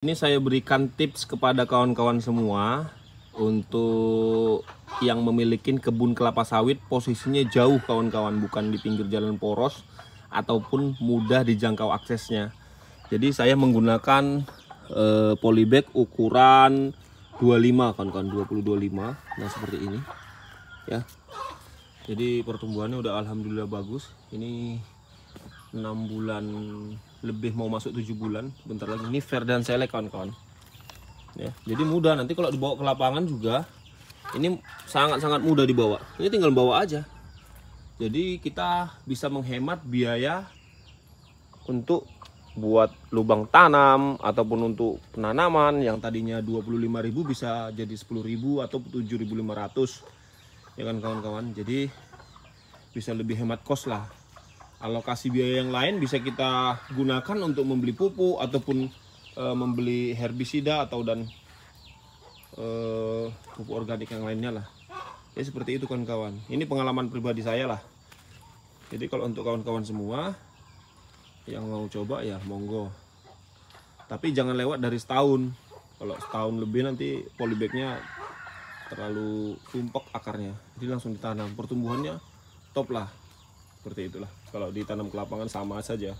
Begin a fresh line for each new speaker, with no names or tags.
Ini saya berikan tips kepada kawan-kawan semua untuk yang memiliki kebun kelapa sawit posisinya jauh kawan-kawan bukan di pinggir jalan poros ataupun mudah dijangkau aksesnya. Jadi saya menggunakan e, polybag ukuran 25 kawan-kawan 225. Nah, seperti ini. Ya. Jadi pertumbuhannya udah alhamdulillah bagus. Ini 6 bulan lebih mau masuk tujuh bulan bentar lagi ini fair dan selek kawan-kawan ya jadi mudah nanti kalau dibawa ke lapangan juga ini sangat-sangat mudah dibawa ini tinggal bawa aja jadi kita bisa menghemat biaya untuk buat lubang tanam ataupun untuk penanaman yang tadinya 25.000 bisa jadi 10.000 atau 7.500 ya kan kawan-kawan jadi bisa lebih hemat kos lah alokasi biaya yang lain bisa kita gunakan untuk membeli pupuk ataupun e, membeli herbisida atau dan e, pupuk organik yang lainnya lah ya seperti itu kan kawan ini pengalaman pribadi saya lah jadi kalau untuk kawan-kawan semua yang mau coba ya monggo tapi jangan lewat dari setahun kalau setahun lebih nanti polybagnya terlalu tumpuk akarnya jadi langsung ditanam pertumbuhannya top lah seperti itulah kalau ditanam ke lapangan sama saja